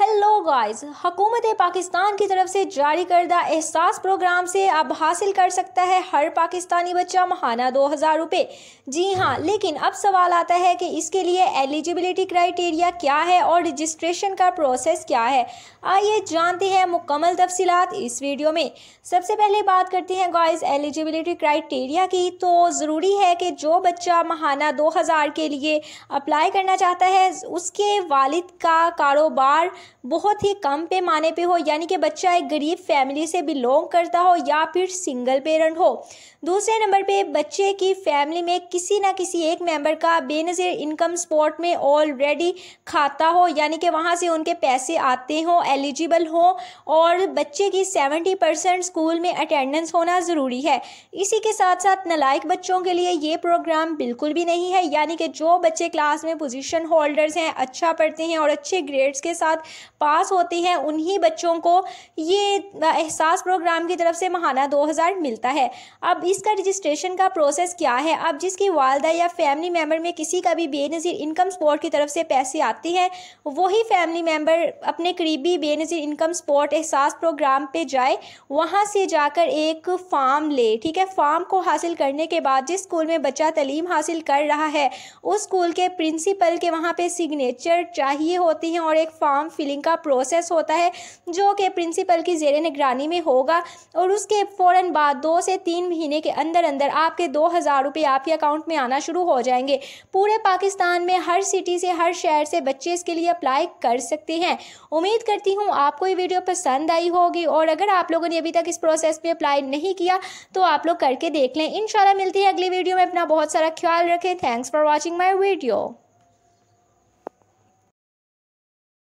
hello guys हकूमत पाकिस्तान की तरफ से जारी करदा एहसास प्रोग्राम से अब हासिल कर सकता है हर पाकिस्तानी बच्चा महाना दो हज़ार रुपये जी हाँ लेकिन अब सवाल आता है कि इसके लिए एलिजिबिलिटी क्राइटेरिया क्या है और रजिस्ट्रेशन का प्रोसेस क्या है आइए जानते हैं मुकम्मल तफसीत इस वीडियो में सबसे पहले बात करते हैं गॉइज़ एलिजिबिलिटी क्राइटेरिया की तो ज़रूरी है कि जो बच्चा महाना दो के लिए अप्लाई करना चाहता है उसके वालद का कारोबार बहुत ही कम पैमाने पे हो यानी कि बच्चा एक गरीब फैमिली से बिलोंग करता हो या फिर सिंगल पेरेंट हो दूसरे नंबर पे बच्चे की फैमिली में किसी ना किसी एक मेंबर का बेनज़ीर इनकम स्पॉट में ऑलरेडी खाता हो यानी कि वहाँ से उनके पैसे आते हों एलिजिबल हो और बच्चे की सेवेंटी परसेंट स्कूल में अटेंडेंस होना ज़रूरी है इसी के साथ साथ नलायक बच्चों के लिए ये प्रोग्राम बिल्कुल भी नहीं है यानी कि जो बच्चे क्लास में पोजिशन होल्डर्स हैं अच्छा पढ़ते हैं और अच्छे ग्रेड्स के साथ पास होती हैं उन्हीं बच्चों को ये एहसास प्रोग्राम की तरफ से महाना 2000 मिलता है अब इसका रजिस्ट्रेशन का प्रोसेस क्या है अब जिसकी वालदा या फैमिली मेम्बर में किसी का भी बेनज़ीर इनकम स्पोर्ट की तरफ से पैसे आती हैं वही फैमिली मेम्बर अपने करीबी Benazir income support Ehsaas program पे जाए वहाँ से जाकर एक फार्म ले ठीक है फार्म को हासिल करने के बाद जिस स्कूल में बच्चा तलीम हासिल कर रहा है उस स्कूल के प्रिंसिपल के वहाँ पे सिग्नेचर चाहिए होती हैं और एक फार्म फिल फिलिंग का प्रोसेस होता है जो कि प्रिंसिपल की जेर निगरानी में होगा और उसके फ़ौर बाद दो से तीन महीने के अंदर अंदर आपके दो हज़ार रुपये आपके अकाउंट में आना शुरू हो जाएंगे पूरे पाकिस्तान में हर सिटी से हर शहर से बच्चे इसके लिए अप्लाई कर सकते हैं उम्मीद करती हूँ आपको ये वीडियो पसंद आई होगी और अगर आप लोगों ने अभी तक इस प्रोसेस में अप्लाई नहीं किया तो आप लोग करके देख लें इन मिलती है अगली वीडियो में अपना बहुत सारा ख्याल रखें thanks for watching my video